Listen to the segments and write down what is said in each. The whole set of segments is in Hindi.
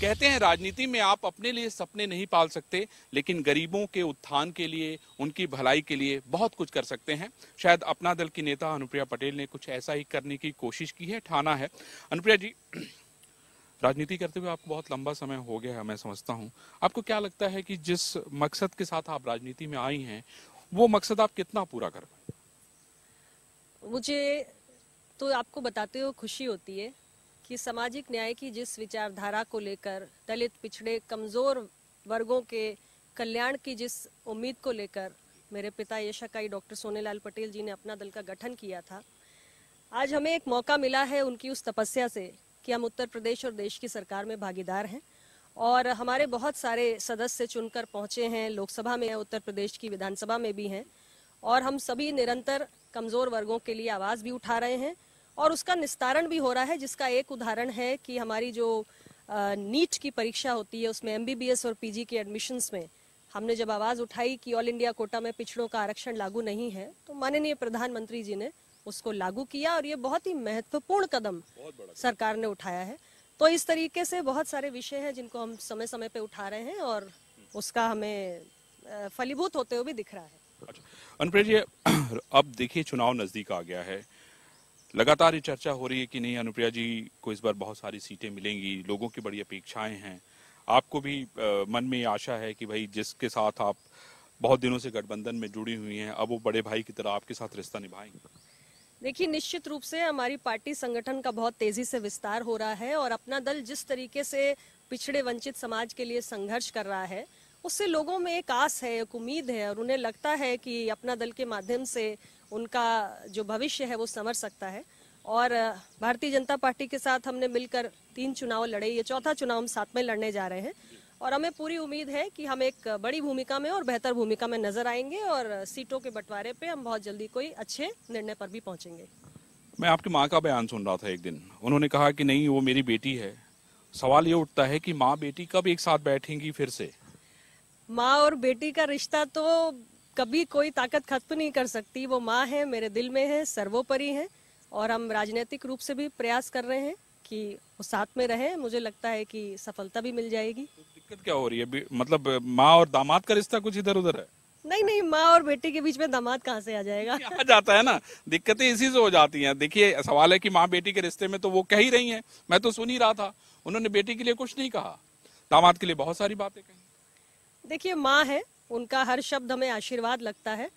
कहते हैं राजनीति में आप अपने लिए सपने नहीं पाल सकते लेकिन गरीबों के उत्थान के लिए उनकी भलाई के लिए बहुत कुछ कर सकते हैं शायद अपना दल की नेता अनुप्रिया पटेल ने कुछ ऐसा ही करने की कोशिश की है ठाना है अनुप्रिया जी राजनीति करते हुए आपको बहुत लंबा समय हो गया है मैं समझता हूँ आपको क्या लगता है कि जिस मकसद के साथ आप राजनीति में आई हैं वो मकसद आप कितना पूरा कर पाए मुझे तो आपको बताते हुए खुशी होती है कि सामाजिक न्याय की जिस विचारधारा को लेकर दलित पिछड़े कमज़ोर वर्गों के कल्याण की जिस उम्मीद को लेकर मेरे पिता यशाकाई डॉक्टर सोनेलाल पटेल जी ने अपना दल का गठन किया था आज हमें एक मौका मिला है उनकी उस तपस्या से कि हम उत्तर प्रदेश और देश की सरकार में भागीदार हैं और हमारे बहुत सारे सदस्य चुनकर पहुंचे हैं लोकसभा में उत्तर प्रदेश की विधानसभा में भी हैं और हम सभी निरंतर कमज़ोर वर्गों के लिए आवाज़ भी उठा रहे हैं और उसका निस्तारण भी हो रहा है जिसका एक उदाहरण है कि हमारी जो नीट की परीक्षा होती है उसमें एमबीबीएस और पीजी के एडमिशन्स में हमने जब आवाज़ उठाई कि ऑल इंडिया कोटा में पिछड़ों का आरक्षण लागू नहीं है तो माननीय प्रधानमंत्री जी ने उसको लागू किया और ये बहुत ही महत्वपूर्ण कदम सरकार ने उठाया है तो इस तरीके से बहुत सारे विषय हैं जिनको हम समय समय पे उठा रहे हैं और उसका हमें फलीभूत होते हुए भी दिख रहा है अच्छा अनुप्रिया जी अब देखिए चुनाव नज़दीक आ गया है लगातार ये चर्चा हो रही है कि नहीं अनुप्रिया जी को इस बार बहुत सारी सीटें मिलेंगी लोगों की बड़ी अपेक्षाएं हैं आपको भी मन में आशा है कि भाई जिसके साथ आप बहुत दिनों से गठबंधन में जुड़ी हुई हैं अब वो बड़े भाई की तरह आपके साथ रिश्ता निभाएंगे देखिए निश्चित रूप से हमारी पार्टी संगठन का बहुत तेजी से विस्तार हो रहा है और अपना दल जिस तरीके से पिछड़े वंचित समाज के लिए संघर्ष कर रहा है उससे लोगों में एक आस है एक उम्मीद है और उन्हें लगता है कि अपना दल के माध्यम से उनका जो भविष्य है वो समर सकता है और भारतीय जनता पार्टी के साथ हमने मिलकर तीन चुनाव लड़े ये चौथा चुनाव हम साथ में लड़ने जा रहे हैं और हमें पूरी उम्मीद है कि हम एक बड़ी भूमिका में और बेहतर भूमिका में नजर आएंगे और सीटों के बंटवारे पे हम बहुत जल्दी कोई अच्छे निर्णय पर भी पहुंचेंगे मैं आपकी माँ का बयान सुन रहा था एक दिन उन्होंने कहा कि नहीं वो मेरी बेटी है सवाल ये उठता है कि माँ बेटी कब एक साथ बैठेंगी फिर से माँ और बेटी का रिश्ता तो कभी कोई ताकत खत्म नहीं कर सकती वो माँ है मेरे दिल में है सर्वोपरि है और हम राजनीतिक रूप से भी प्रयास कर रहे हैं कि वो साथ में रहे मुझे लगता है कि सफलता भी मिल जाएगी तो दिक्कत क्या हो रही है मतलब माँ और दामाद का रिश्ता कुछ इधर उधर है नहीं नहीं माँ और बेटी के बीच में दामाद कहाँ से आ जाएगा आ जाता है ना दिक्कतें इसी से हो जाती हैं देखिए सवाल है कि माँ बेटी के रिश्ते में तो वो कह ही रही हैं मैं तो सुन ही रहा था उन्होंने बेटी के लिए कुछ नहीं कहा दामाद के लिए बहुत सारी बातें कही देखिए माँ है उनका हर शब्द हमें आशीर्वाद लगता है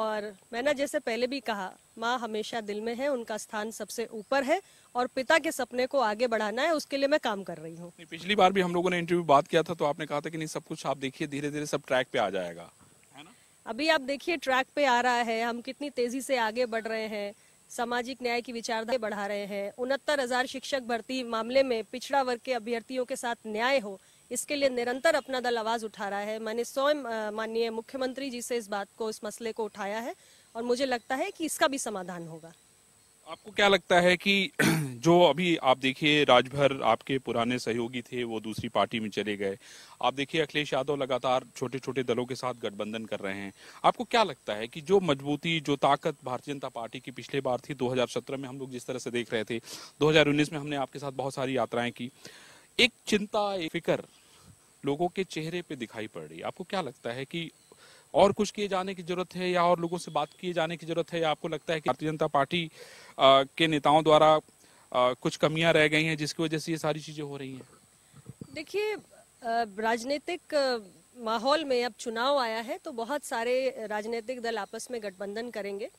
और मैंने जैसे पहले भी कहा माँ हमेशा दिल में है उनका स्थान सबसे ऊपर है और पिता के सपने को आगे बढ़ाना है उसके लिए मैं काम कर रही हूँ पिछली बार भी हम लोगों ने इंटरव्यू बात किया था तो आपने कहा था कि नहीं सब कुछ आप देखिए धीरे धीरे सब ट्रैक पे आ जाएगा है ना अभी आप देखिए ट्रैक पे आ रहा है हम कितनी तेजी से आगे बढ़ रहे हैं सामाजिक न्याय की विचारधारा बढ़ा रहे हैं उनहत्तर हजार शिक्षक भर्ती मामले में पिछड़ा वर्ग के अभ्यर्थियों के साथ न्याय हो इसके लिए निरंतर अपना दल आवाज़ उठा रहा है मैंने स्वयं माननीय मुख्यमंत्री जी से इस बात को इस मसले को उठाया है और मुझे लगता है कि इसका भी समाधान होगा आपको क्या लगता है कि जो अभी आप देखिए राजभर आपके पुराने सहयोगी थे वो दूसरी पार्टी में चले गए आप देखिए अखिलेश यादव लगातार छोटे छोटे दलों के साथ गठबंधन कर रहे हैं आपको क्या लगता है कि जो मजबूती जो ताकत भारतीय जनता पार्टी की पिछले बार थी 2017 में हम लोग जिस तरह से देख रहे थे 2019 में हमने आपके साथ बहुत सारी यात्राएं की एक चिंता एक फिक्र लोगों के चेहरे पे दिखाई पड़ रही है आपको क्या लगता है कि और कुछ किए जाने की जरूरत है या और लोगों से बात किए जाने की जरूरत है या आपको लगता है कि भारतीय जनता पार्टी आ, के नेताओं द्वारा आ, कुछ कमियां रह गई हैं जिसकी वजह से ये सारी चीजें हो रही हैं देखिए राजनीतिक माहौल में अब चुनाव आया है तो बहुत सारे राजनीतिक दल आपस में गठबंधन करेंगे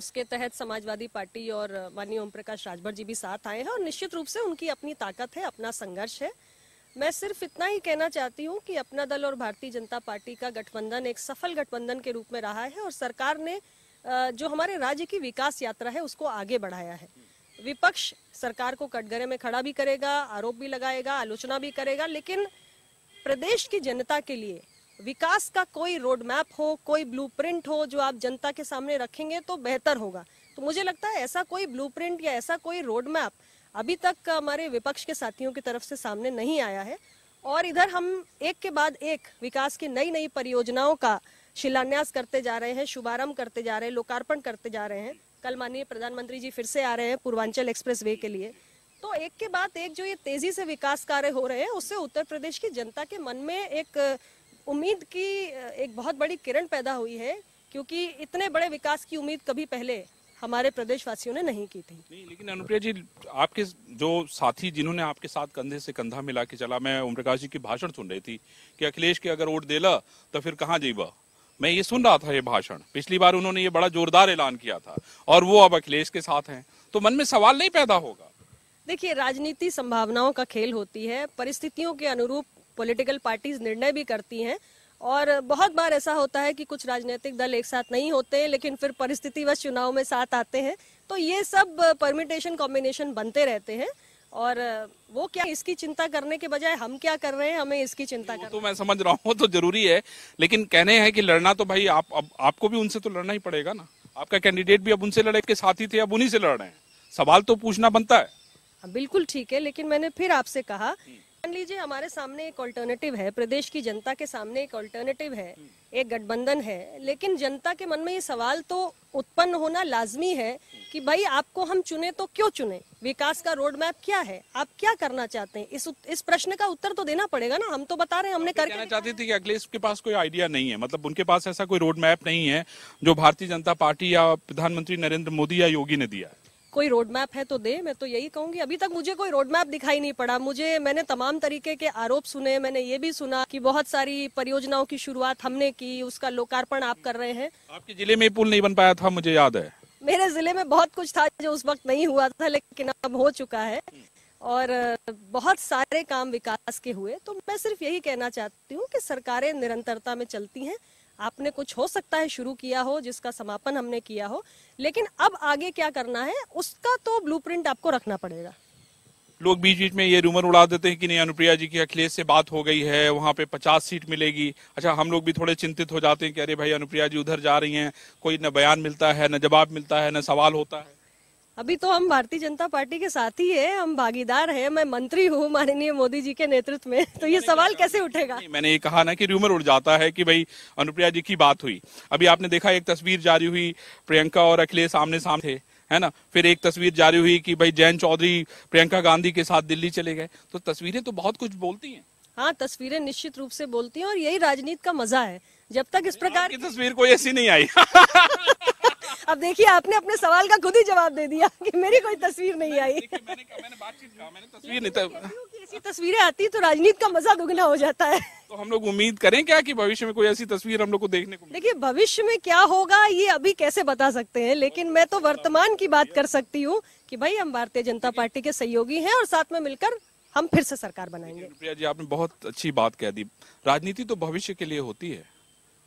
उसके तहत समाजवादी पार्टी और माननीय ओम प्रकाश राजभर जी भी साथ आए हैं और निश्चित रूप से उनकी अपनी ताकत है अपना संघर्ष है मैं सिर्फ इतना ही कहना चाहती हूँ कि अपना दल और भारतीय जनता पार्टी का गठबंधन एक सफल गठबंधन के रूप में रहा है और सरकार ने जो हमारे राज्य की विकास यात्रा है उसको आगे बढ़ाया है विपक्ष सरकार को कटघरे में खड़ा भी करेगा आरोप भी लगाएगा आलोचना भी करेगा लेकिन प्रदेश की जनता के लिए विकास का कोई रोड मैप हो कोई ब्लू हो जो आप जनता के सामने रखेंगे तो बेहतर होगा तो मुझे लगता है ऐसा कोई ब्लू या ऐसा कोई रोड मैप अभी तक हमारे विपक्ष के साथियों की तरफ से सामने नहीं आया है और इधर हम एक के बाद एक विकास की नई नई परियोजनाओं का शिलान्यास करते जा रहे हैं शुभारंभ करते जा रहे हैं लोकार्पण करते जा रहे हैं कल माननीय प्रधानमंत्री जी फिर से आ रहे हैं पूर्वांचल एक्सप्रेस वे के लिए तो एक के बाद एक जो ये तेजी से विकास कार्य हो रहे हैं उससे उत्तर प्रदेश की जनता के मन में एक उम्मीद की एक बहुत बड़ी किरण पैदा हुई है क्योंकि इतने बड़े विकास की उम्मीद कभी पहले हमारे प्रदेशवासियों ने नहीं की थी नहीं लेकिन अनुप्रिया जी आपके जो साथी जिन्होंने आपके साथ कंधे से कंधा मिला के चला मैं ओम प्रकाश जी की भाषण सुन रही थी कि अखिलेश के अगर वोट देला तो फिर कहाँ जीवा मैं ये सुन रहा था ये भाषण पिछली बार उन्होंने ये बड़ा जोरदार ऐलान किया था और वो अब अखिलेश के साथ हैं तो मन में सवाल नहीं पैदा होगा देखिए राजनीति संभावनाओं का खेल होती है परिस्थितियों के अनुरूप पॉलिटिकल पार्टीज निर्णय भी करती हैं और बहुत बार ऐसा होता है कि कुछ राजनीतिक दल एक साथ नहीं होते लेकिन फिर परिस्थिति व चुनाव में साथ आते हैं तो ये सब परमिटेशन कॉम्बिनेशन बनते रहते हैं और वो क्या इसकी चिंता करने के बजाय हम क्या कर रहे हैं हमें इसकी चिंता कर तो मैं समझ रहा हूँ तो जरूरी है लेकिन कहने हैं कि लड़ना तो भाई आप अब आपको भी उनसे तो लड़ना ही पड़ेगा ना आपका कैंडिडेट भी अब उनसे लड़े के साथ ही थे अब उन्हीं से लड़ रहे हैं सवाल तो पूछना बनता है हाँ, बिल्कुल ठीक है लेकिन मैंने फिर आपसे कहा हम्म। मान लीजिए हमारे सामने एक ऑल्टरनेटिव है प्रदेश की जनता के सामने एक ऑल्टरनेटिव है एक गठबंधन है लेकिन जनता के मन में ये सवाल तो उत्पन्न होना लाजमी है कि भाई आपको हम चुने तो क्यों चुने विकास का रोड मैप क्या है आप क्या करना चाहते हैं इस इस प्रश्न का उत्तर तो देना पड़ेगा ना हम तो बता रहे हैं हमने करके चाहती थी कि अखिलेश के पास कोई आइडिया नहीं है मतलब उनके पास ऐसा कोई रोड मैप नहीं है जो भारतीय जनता पार्टी या प्रधानमंत्री नरेंद्र मोदी या योगी ने दिया है कोई रोड मैप है तो दे मैं तो यही कहूंगी अभी तक मुझे कोई रोड मैप दिखाई नहीं पड़ा मुझे मैंने तमाम तरीके के आरोप सुने मैंने ये भी सुना कि बहुत सारी परियोजनाओं की शुरुआत हमने की उसका लोकार्पण आप कर रहे हैं आपके जिले में पुल नहीं बन पाया था मुझे याद है मेरे जिले में बहुत कुछ था जो उस वक्त नहीं हुआ था लेकिन अब हो चुका है और बहुत सारे काम विकास के हुए तो मैं सिर्फ यही कहना चाहती हूँ कि सरकारें निरंतरता में चलती हैं आपने कुछ हो सकता है शुरू किया हो जिसका समापन हमने किया हो लेकिन अब आगे क्या करना है उसका तो ब्लू आपको रखना पड़ेगा लोग बीच बीच में ये रूमर उड़ा देते हैं कि नहीं अनुप्रिया जी की अखिलेश से बात हो गई है वहाँ पे पचास सीट मिलेगी अच्छा हम लोग भी थोड़े चिंतित हो जाते हैं कि अरे भाई अनुप्रिया जी उधर जा रही हैं कोई न बयान मिलता है न जवाब मिलता है न सवाल होता है अभी तो हम भारतीय जनता पार्टी के साथ ही है हम भागीदार है मैं मंत्री हूँ माननीय मोदी जी के नेतृत्व में तो ये सवाल कैसे उठेगा मैंने ये कहा ना कि रूमर उड़ जाता है कि भाई अनुप्रिया जी की बात हुई अभी आपने देखा एक तस्वीर जारी हुई प्रियंका और अखिलेश सामने सामने थे है ना फिर एक तस्वीर जारी हुई कि भाई जयंत चौधरी प्रियंका गांधी के साथ दिल्ली चले गए तो तस्वीरें तो बहुत कुछ बोलती हैं हाँ तस्वीरें निश्चित रूप से बोलती हैं और यही राजनीति का मजा है जब तक इस प्रकार की तस्वीर कोई ऐसी नहीं आई अब देखिए आपने अपने सवाल का खुद ही जवाब दे दिया कि मेरी कोई तस्वीर नहीं आई मैंने, नहीं ऐसी तस्वीरें आती तो राजनीति का मजा दुगना हो जाता है तो हम लोग उम्मीद करें क्या कि भविष्य में कोई ऐसी तस्वीर हम लोग को देखने को देखिए भविष्य में क्या होगा ये अभी कैसे बता सकते हैं लेकिन मैं तो वर्तमान की बात कर सकती हूँ कि भाई हम भारतीय जनता पार्टी के सहयोगी हैं और साथ में मिलकर हम फिर से सरकार बनाएंगे प्रिया जी आपने बहुत अच्छी बात कह दी राजनीति तो भविष्य के लिए होती है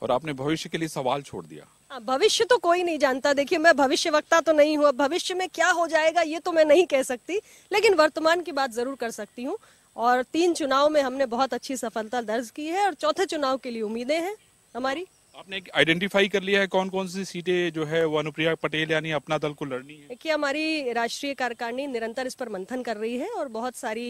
और आपने भविष्य के लिए सवाल छोड़ दिया हाँ, भविष्य तो कोई नहीं जानता देखिए मैं भविष्य वक्ता तो नहीं हूँ भविष्य में क्या हो जाएगा ये तो मैं नहीं कह सकती लेकिन वर्तमान की बात जरूर कर सकती हूँ और तीन चुनाव में हमने बहुत अच्छी सफलता दर्ज की है और चौथे चुनाव के लिए उम्मीदें हैं हमारी आपने आइडेंटिफाई कर लिया है कौन कौन सी सीटें जो है वो अनुप्रिया पटेल यानी अपना दल को लड़नी है देखिए हमारी राष्ट्रीय कार्यकारिणी निरंतर इस पर मंथन कर रही है और बहुत सारी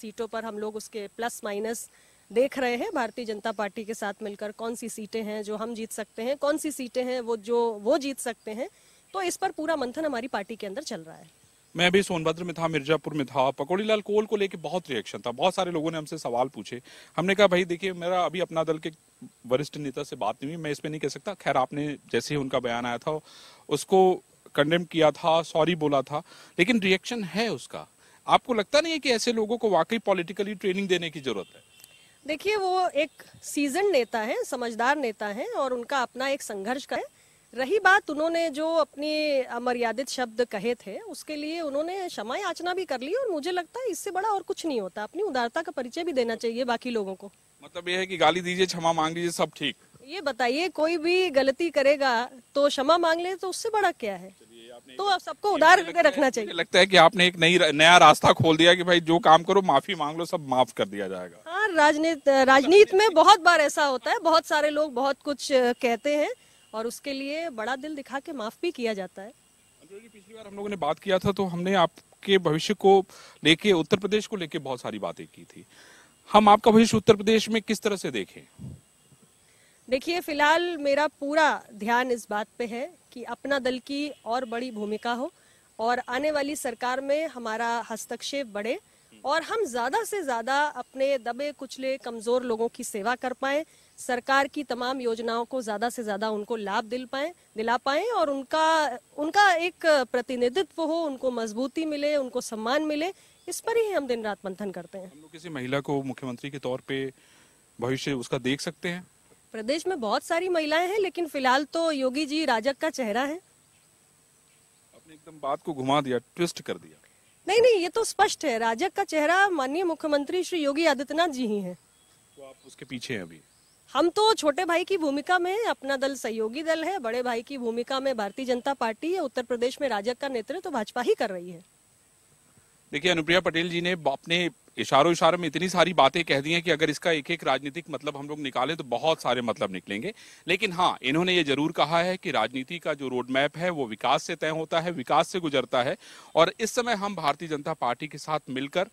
सीटों पर हम लोग उसके प्लस माइनस देख रहे हैं भारतीय जनता पार्टी के साथ मिलकर कौन सी सीटें हैं जो हम जीत सकते हैं कौन सी सीटें हैं वो जो वो जीत सकते हैं तो इस पर पूरा मंथन हमारी पार्टी के अंदर चल रहा है मैं भी सोनभद्र में था मिर्जापुर में था पकौड़ी लाल कोल को लेके बहुत रिएक्शन था बहुत सारे लोगों ने हमसे सवाल पूछे हमने कहा भाई देखिए मेरा अभी अपना दल के वरिष्ठ नेता से बात नहीं हुई मैं इसमें नहीं कह सकता खैर आपने जैसे ही उनका बयान आया था उसको कंडेम किया था सॉरी बोला था लेकिन रिएक्शन है उसका आपको लगता नहीं है कि ऐसे लोगों को वाकई पॉलिटिकली ट्रेनिंग देने की जरूरत है देखिए वो एक सीजन नेता है समझदार नेता है और उनका अपना एक संघर्ष का है रही बात उन्होंने जो अपने अमर्यादित शब्द कहे थे उसके लिए उन्होंने क्षमा याचना भी कर ली और मुझे लगता है इससे बड़ा और कुछ नहीं होता अपनी उदारता का परिचय भी देना चाहिए बाकी लोगों को मतलब ये है कि गाली दीजिए क्षमा मांग लीजिए सब ठीक ये बताइए कोई भी गलती करेगा तो क्षमा मांग ले तो उससे बड़ा क्या है तो आप सबको उदार रखना चाहिए लगता है कि आपने एक नई नया रास्ता खोल दिया कि भाई जो काम करो माफी मांग लो सब माफ कर दिया जाएगा पर राजनीत राजनीति में बहुत बार ऐसा होता है बहुत सारे लोग बहुत कुछ कहते हैं और उसके लिए बड़ा दिल दिखा के माफ भी किया जाता है पिछली बार हम लोगों ने बात किया था तो हमने आपके भविष्य को लेके उत्तर प्रदेश को लेके बहुत सारी बातें की थी हम आपका भविष्य उत्तर प्रदेश में किस तरह से देखें देखिए फिलहाल मेरा पूरा ध्यान इस बात पे है कि अपना दल की और बड़ी भूमिका हो और आने वाली सरकार में हमारा हस्तक्षेप बढ़े और हम ज़्यादा से ज़्यादा अपने दबे कुचले कमज़ोर लोगों की सेवा कर पाए सरकार की तमाम योजनाओं को ज़्यादा से ज़्यादा उनको लाभ दिल पाए दिला पाए और उनका उनका एक प्रतिनिधित्व हो उनको मजबूती मिले उनको सम्मान मिले इस पर ही हम दिन रात मंथन करते हैं हम लोग किसी महिला को मुख्यमंत्री के तौर पर भविष्य उसका देख सकते हैं प्रदेश में बहुत सारी महिलाएं हैं लेकिन फिलहाल तो योगी जी राजक का चेहरा है आपने एकदम बात को घुमा दिया ट्विस्ट कर दिया नहीं नहीं ये तो स्पष्ट है राजक का चेहरा माननीय मुख्यमंत्री श्री योगी आदित्यनाथ जी ही हैं तो आप उसके पीछे हैं अभी हम तो छोटे भाई की भूमिका में अपना दल सहयोगी दल है बड़े भाई की भूमिका में भारतीय जनता पार्टी है उत्तर प्रदेश में राजक का नेतृत्व तो भाजपा ही कर रही है देखिए अनुप्रिया पटेल जी ने अपने इशारों इशारों में इतनी सारी बातें कह दी हैं कि अगर इसका एक एक राजनीतिक मतलब हम लोग निकालें तो बहुत सारे मतलब निकलेंगे लेकिन हाँ इन्होंने ये जरूर कहा है कि राजनीति का जो रोड मैप है वो विकास से तय होता है विकास से गुजरता है और इस समय हम भारतीय जनता पार्टी के साथ मिलकर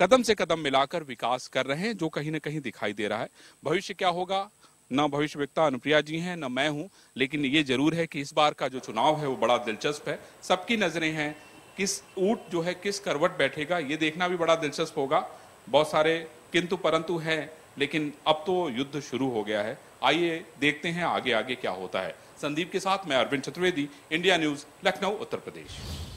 कदम से कदम मिलाकर विकास कर रहे हैं जो कहीं ना कहीं दिखाई दे रहा है भविष्य क्या होगा न भविष्य व्यक्ता अनुप्रिया जी हैं न मैं हूं लेकिन ये जरूर है कि इस बार का जो चुनाव है वो बड़ा दिलचस्प है सबकी नजरें हैं किस ऊट जो है किस करवट बैठेगा ये देखना भी बड़ा दिलचस्प होगा बहुत सारे किंतु परंतु हैं लेकिन अब तो युद्ध शुरू हो गया है आइए देखते हैं आगे आगे क्या होता है संदीप के साथ मैं अरविंद चतुर्वेदी इंडिया न्यूज लखनऊ उत्तर प्रदेश